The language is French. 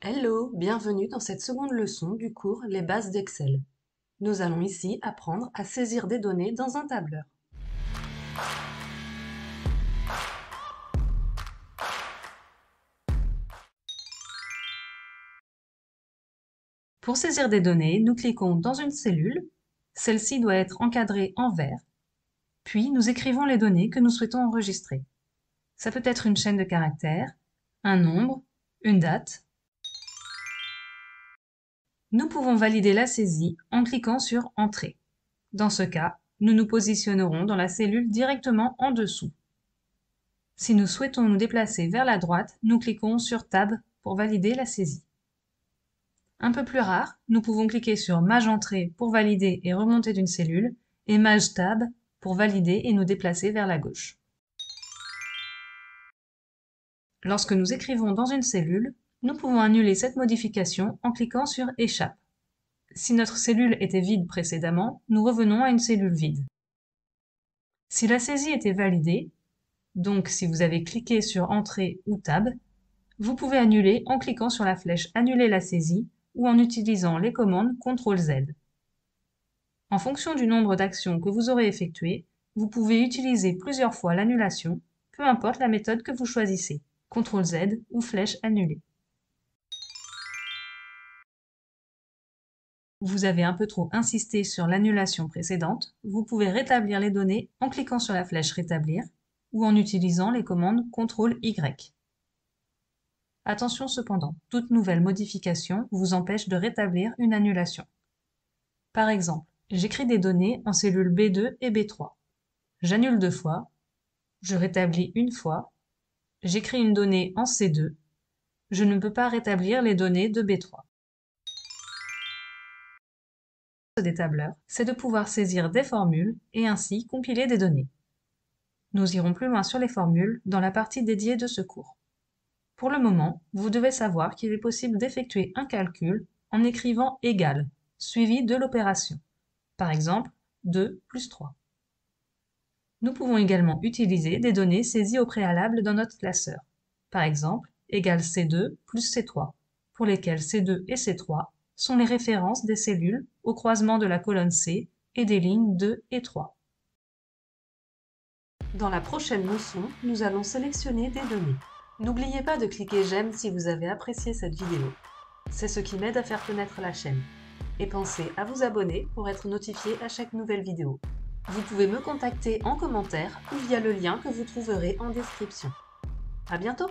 Hello, bienvenue dans cette seconde leçon du cours Les bases d'Excel. Nous allons ici apprendre à saisir des données dans un tableur. Pour saisir des données, nous cliquons dans une cellule. Celle-ci doit être encadrée en vert. Puis nous écrivons les données que nous souhaitons enregistrer. Ça peut être une chaîne de caractères, un nombre, une date, nous pouvons valider la saisie en cliquant sur Entrée. Dans ce cas, nous nous positionnerons dans la cellule directement en dessous. Si nous souhaitons nous déplacer vers la droite, nous cliquons sur Tab pour valider la saisie. Un peu plus rare, nous pouvons cliquer sur Mage Entrée pour valider et remonter d'une cellule et Mage Tab pour valider et nous déplacer vers la gauche. Lorsque nous écrivons dans une cellule, nous pouvons annuler cette modification en cliquant sur Échappe. Si notre cellule était vide précédemment, nous revenons à une cellule vide. Si la saisie était validée, donc si vous avez cliqué sur Entrée ou Tab, vous pouvez annuler en cliquant sur la flèche Annuler la saisie ou en utilisant les commandes CTRL-Z. En fonction du nombre d'actions que vous aurez effectuées, vous pouvez utiliser plusieurs fois l'annulation, peu importe la méthode que vous choisissez, CTRL-Z ou flèche annulée ». vous avez un peu trop insisté sur l'annulation précédente, vous pouvez rétablir les données en cliquant sur la flèche Rétablir ou en utilisant les commandes CTRL-Y. Attention cependant, toute nouvelle modification vous empêche de rétablir une annulation. Par exemple, j'écris des données en cellules B2 et B3. J'annule deux fois, je rétablis une fois, j'écris une donnée en C2, je ne peux pas rétablir les données de B3. des tableurs, c'est de pouvoir saisir des formules et ainsi compiler des données. Nous irons plus loin sur les formules dans la partie dédiée de ce cours. Pour le moment, vous devez savoir qu'il est possible d'effectuer un calcul en écrivant égal, suivi de l'opération. Par exemple, 2 plus 3. Nous pouvons également utiliser des données saisies au préalable dans notre classeur. Par exemple, égal C2 plus C3, pour lesquelles C2 et C3 sont les références des cellules au croisement de la colonne C et des lignes 2 et 3. Dans la prochaine leçon, nous allons sélectionner des données. N'oubliez pas de cliquer j'aime si vous avez apprécié cette vidéo. C'est ce qui m'aide à faire connaître la chaîne. Et pensez à vous abonner pour être notifié à chaque nouvelle vidéo. Vous pouvez me contacter en commentaire ou via le lien que vous trouverez en description. A bientôt